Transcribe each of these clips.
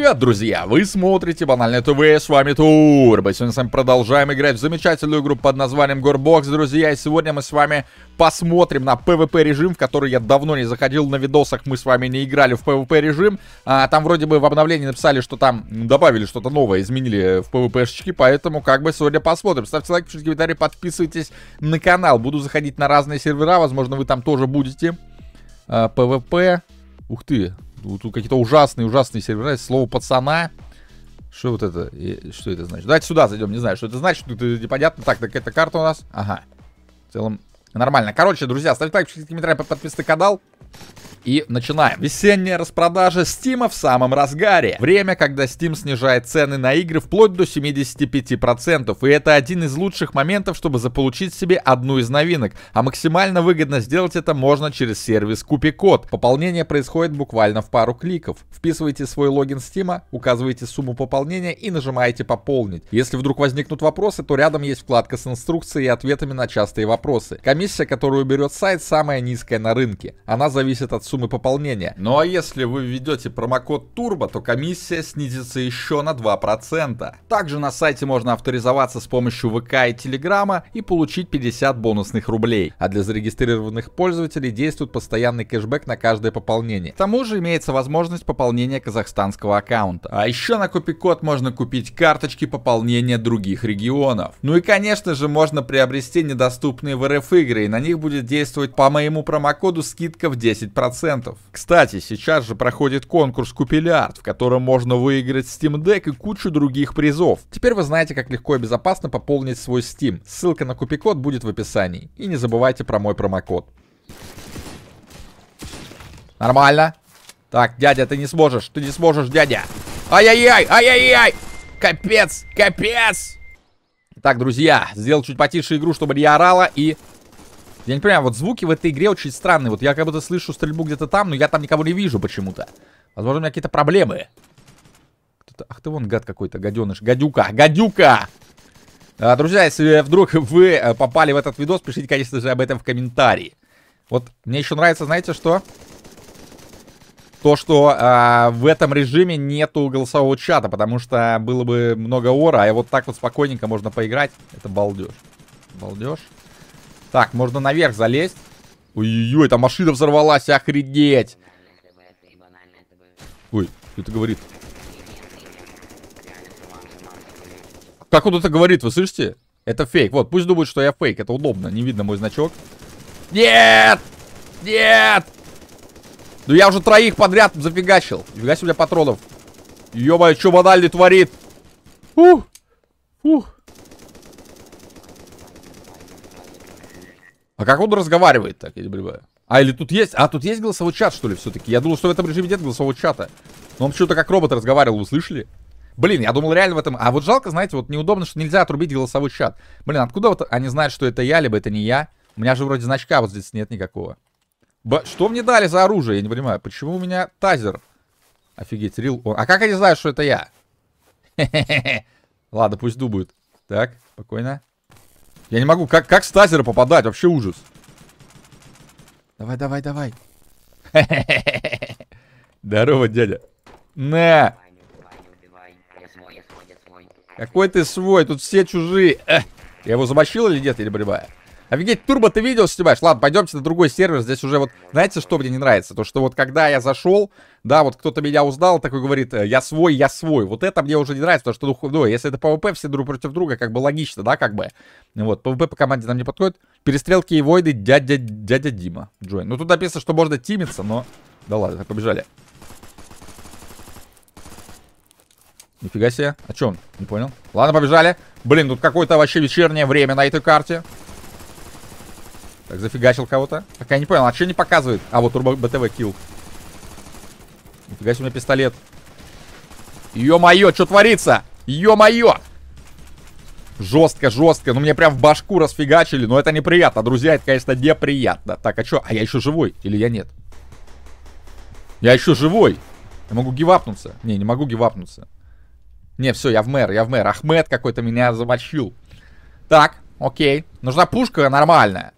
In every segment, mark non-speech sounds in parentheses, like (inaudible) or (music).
Привет, друзья! Вы смотрите Банальное ТВ, с вами Турбо. Сегодня с вами продолжаем играть в замечательную игру под названием Горбокс, друзья. И сегодня мы с вами посмотрим на PvP режим, в который я давно не заходил. На видосах мы с вами не играли в PvP режим. А, там вроде бы в обновлении написали, что там добавили что-то новое, изменили в PvP-шечки. Поэтому как бы сегодня посмотрим. Ставьте лайк, пишите комментарии, подписывайтесь на канал. Буду заходить на разные сервера, возможно вы там тоже будете. А, PvP. Ух ты, Тут какие-то ужасные, ужасные сервера. Слово пацана. Что вот это? И, что это значит? Давайте сюда зайдем, не знаю, что это значит, тут непонятно. Так, так это карта у нас. Ага. В целом, нормально. Короче, друзья, ставьте лайк, пишите комментарии, подписывайтесь на канал. И начинаем. Весенняя распродажа Steam в самом разгаре. Время, когда Steam снижает цены на игры вплоть до 75%. И это один из лучших моментов, чтобы заполучить себе одну из новинок. А максимально выгодно сделать это можно через сервис купикод. Пополнение происходит буквально в пару кликов. Вписывайте свой логин Steam, указывайте сумму пополнения и нажимаете «Пополнить». Если вдруг возникнут вопросы, то рядом есть вкладка с инструкцией и ответами на частые вопросы. Комиссия, которую берет сайт, самая низкая на рынке. Она зависит от суммы пополнения. Ну а если вы введете промокод Turbo, то комиссия снизится еще на 2%. Также на сайте можно авторизоваться с помощью ВК и Телеграма и получить 50 бонусных рублей. А для зарегистрированных пользователей действует постоянный кэшбэк на каждое пополнение. К тому же имеется возможность пополнения казахстанского аккаунта. А еще на Купикод можно купить карточки пополнения других регионов. Ну и конечно же можно приобрести недоступные в РФ игры и на них будет действовать по моему промокоду скидка в 10%. 100%. Кстати, сейчас же проходит конкурс Купилиард, в котором можно выиграть Steam Deck и кучу других призов. Теперь вы знаете, как легко и безопасно пополнить свой Steam. Ссылка на купикод будет в описании. И не забывайте про мой промокод. Нормально. Так, дядя, ты не сможешь, ты не сможешь, дядя. Ай-яй-яй, ай-яй-яй. Капец, капец. Так, друзья, сделал чуть потише игру, чтобы не орала и я не понимаю, вот звуки в этой игре очень странные. Вот я как будто слышу стрельбу где-то там, но я там никого не вижу почему-то. Возможно, у меня какие-то проблемы. Ах ты вон гад какой-то, гаденыш. Гадюка, гадюка! А, друзья, если вдруг вы э, попали в этот видос, пишите, конечно же, об этом в комментарии. Вот мне еще нравится, знаете что? То, что э, в этом режиме нету голосового чата, потому что было бы много ора, а вот так вот спокойненько можно поиграть. Это балдеж. Балдеж. Так, можно наверх залезть. Ой-ой-ой, там машина взорвалась, охренеть. Ой, кто это говорит? Как он это говорит, вы слышите? Это фейк. Вот, пусть думают, что я фейк. Это удобно. Не видно мой значок. Нет! Нет! Ну я уже троих подряд зафигачил. Фига себе патронов. Ё-моё, что банальный творит? Фух. Фух. А как он разговаривает так, я не понимаю. А, или тут есть... А, тут есть голосовой чат, что ли, все-таки? Я думал, что в этом режиме нет голосового чата. Но он почему-то как робот разговаривал, вы слышали? Блин, я думал реально в этом... А вот жалко, знаете, вот неудобно, что нельзя отрубить голосовой чат. Блин, откуда вот они знают, что это я, либо это не я? У меня же вроде значка вот здесь нет никакого. Б... Что мне дали за оружие? Я не понимаю. Почему у меня тазер? Офигеть, рил... А как они знают, что это я? (laughs) Ладно, пусть думают. Так, спокойно. Я не могу. Как, как с тазера попадать? Вообще ужас. Давай, давай, давай. (laughs) Здорово, дядя. На! Какой ты свой? Тут все чужие. Я его замочил или нет, или борьба? Офигеть, турбо ты видел, снимаешь? Типа, ладно, пойдемте на другой сервер. Здесь уже вот, знаете, что мне не нравится? То, что вот когда я зашел, да, вот кто-то меня узнал, такой говорит, «Э, я свой, я свой. Вот это мне уже не нравится, потому что, ну, ну если это ПВП, все друг против друга, как бы логично, да, как бы. Вот, ПВП по команде нам не подходит. Перестрелки и войны дядя, дядя Дима. Джой. Ну, тут написано, что можно тимиться, но... Да ладно, побежали. Нифига себе. А чем? Не понял. Ладно, побежали. Блин, тут какое-то вообще вечернее время на этой карте. Так, зафигачил кого-то. Пока я не понял, а что не показывает? А, вот турбо БТВ килл. Нифига себе у меня пистолет. Ё-моё, что творится? Ё-моё! Жестко, жестко. Ну, мне прям в башку расфигачили. Но это неприятно, друзья. Это, конечно, неприятно. Так, а что? А я еще живой? Или я нет? Я еще живой. Я могу гивапнуться. Не, не могу гивапнуться. Не, все, я в мэр, я в мэр. Ахмед какой-то меня замочил. Так, окей. Нужна пушка нормальная.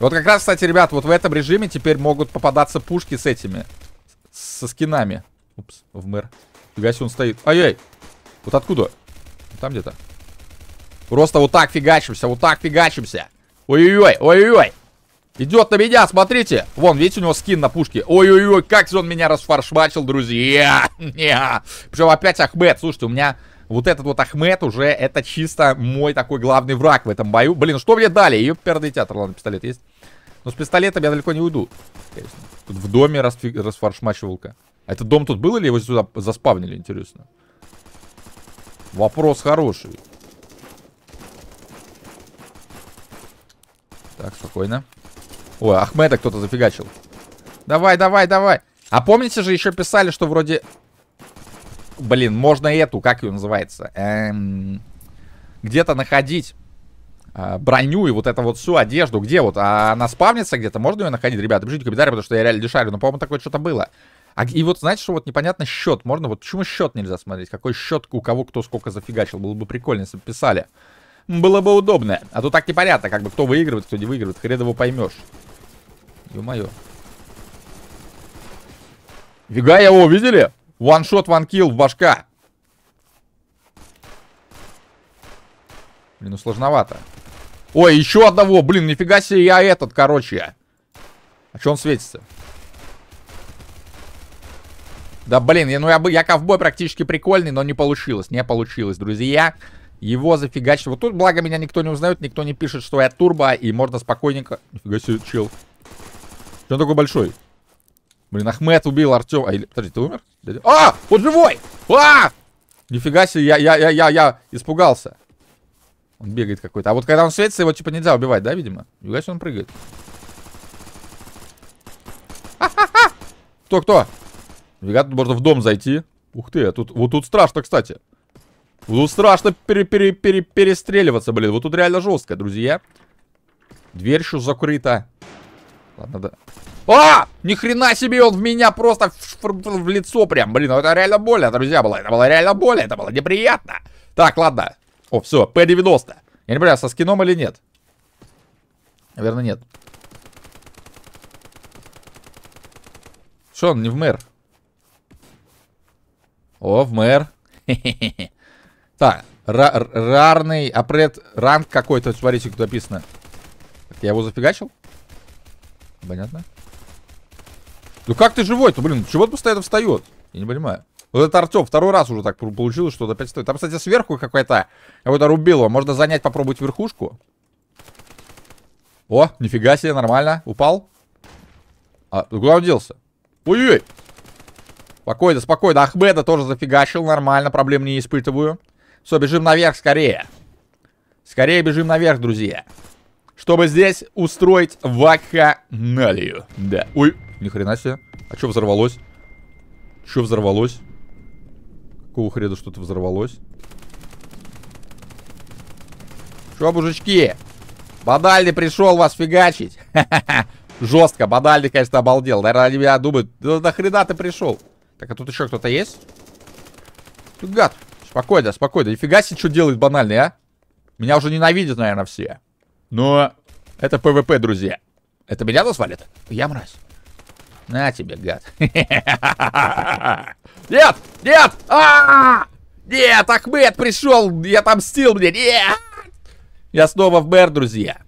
Вот как раз, кстати, ребят, вот в этом режиме теперь могут попадаться пушки с этими. Со скинами. Упс, в мэр. Фига он стоит. Ай-яй. Вот откуда? Там где-то. Просто вот так фигачимся, вот так фигачимся. Ой-ой-ой, ой-ой-ой. Идет на меня, смотрите. Вон, видите, у него скин на пушке. Ой-ой-ой, как же он меня расфаршмачил, друзья. (laughs) Причем опять Ахмед. Слушайте, у меня вот этот вот Ахмед уже, это чисто мой такой главный враг в этом бою. Блин, ну что мне дали? Ее перный театр. Ладно, пистолет есть. Но с пистолетом я далеко не уйду. Тут в доме расфи... расфаршмачивалка. А этот дом тут был или его сюда заспавнили, интересно? Вопрос хороший. Так, спокойно. Ой, Ахмеда кто-то зафигачил. Давай, давай, давай. А помните же, еще писали, что вроде Блин, можно эту, как ее называется? Эм, где-то находить э, броню и вот это вот всю одежду. Где вот? А она спавнится где-то? Можно ее находить? Ребята, пишите комментарии, потому что я реально дешарю. Но, по-моему, такое что-то было. А, и вот, знаете, что вот непонятно счет. Можно вот почему счет нельзя смотреть? Какой счет у кого кто сколько зафигачил? Было бы прикольно, если бы писали. Было бы удобно. А то так непонятно, как бы кто выигрывает, кто не выигрывает. Хрен его поймешь. Ё-моё. я его видели? Ваншот, ванкил, башка. Блин, ну сложновато. Ой, еще одного, блин, нифига себе, я этот, короче. А что он светится? Да, блин, я, ну я, я ковбой практически прикольный, но не получилось, не получилось, друзья. Его зафигачили. Вот тут, благо, меня никто не узнает, никто не пишет, что я турбо, и можно спокойненько... Нифига себе, чел. Что он такой большой? Блин, Ахмед убил Артема. А, или... Подожди, ты умер? А! Он живой! А! Нифига себе, я, я, я, я, я испугался. Он бегает какой-то. А вот когда он светится, его типа нельзя убивать, да, видимо? Нифига себе, он прыгает. а ха Кто, кто? Нифига, тут можно в дом зайти. Ух ты, а тут, вот тут страшно, кстати. Вот тут страшно пере пере пере перестреливаться, блин. Вот тут реально жестко, друзья. Дверь еще закрыта. Ладно, да. А! Ни хрена себе, он в меня просто в, лицо прям. Блин, ну это реально больно, друзья, было. Это было реально больно, это было неприятно. Так, ладно. О, все, П-90. Я не понимаю, со скином или нет? Наверное, нет. Что он не в мэр? О, в мэр. (laughs) Так, рарный апрет ранг какой-то, смотрите, тут написано. Я его зафигачил? Понятно. Ну как ты живой-то, блин? Чего то постоянно встает? Я не понимаю. Вот это Артем второй раз уже так получилось, что он опять стоит. Там, кстати, сверху какая-то какое-то рубило. Можно занять, попробовать верхушку. О, нифига себе, нормально. Упал. А, ну куда он делся? Ой-ой-ой. Спокойно, спокойно. Ахмеда тоже зафигачил. Нормально, проблем не испытываю. Все, бежим наверх скорее. Скорее бежим наверх, друзья. Чтобы здесь устроить вакханалию. Да. Ой, ни хрена себе. А что взорвалось? Что взорвалось? Какого хрена что-то взорвалось? Что, мужички? Бадальди пришел вас фигачить. (laughs) Жестко. Бадальди, конечно, обалдел. Наверное, они меня думают, да нахрена ты пришел? Так, а тут еще кто-то есть? Тут гад. Спокойно, спокойно. Нифига себе, что делает банальный, а? Меня уже ненавидят, наверное, все. Но это ПВП, друзья. Это меня назвали? Я мразь. На тебе, гад. (laughs) Нет! Нет! А! Нет, Ахмед пришел! Я отомстил мне! Нет! Я снова в мэр, друзья.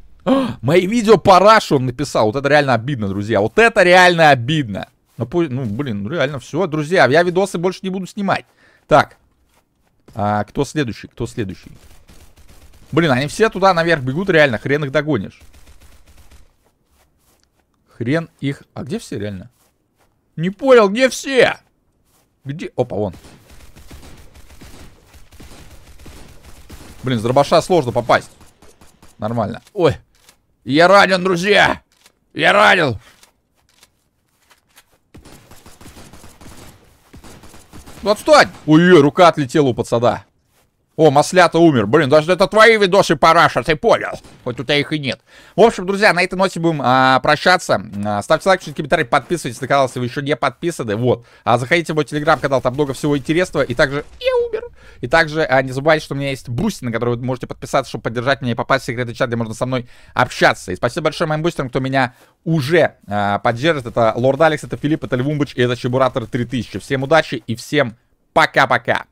Мои видео парашу он написал. Вот это реально обидно, друзья. Вот это реально обидно. Ну, ну блин, ну, реально все. Друзья, я видосы больше не буду снимать. Так. А, кто следующий? Кто следующий? Блин, они все туда наверх бегут, реально, хрен их догонишь. Хрен их... А где все реально? Не понял, где все? Где... Опа, вон. Блин, с дробаша сложно попасть. Нормально. Ой. Я ранен, друзья. Я ранен. Ну, отстань. Ой, ой, рука отлетела у пацана. О, Маслята умер. Блин, даже это твои видосы, параша, ты понял. Хоть у тебя их и нет. В общем, друзья, на этой ноте будем а, прощаться. А, ставьте лайк, пишите комментарии, подписывайтесь на канал, если вы еще не подписаны. Вот. А заходите в мой телеграм-канал, там много всего интересного. И также... Я умер. И также а, не забывайте, что у меня есть бусти, на который вы можете подписаться, чтобы поддержать меня и попасть в секретный чат, где можно со мной общаться. И спасибо большое моим бустерам, кто меня уже а, поддержит. Это Лорд Алекс, это Филипп, это Львумбыч и это Чебуратор 3000. Всем удачи и всем пока-пока.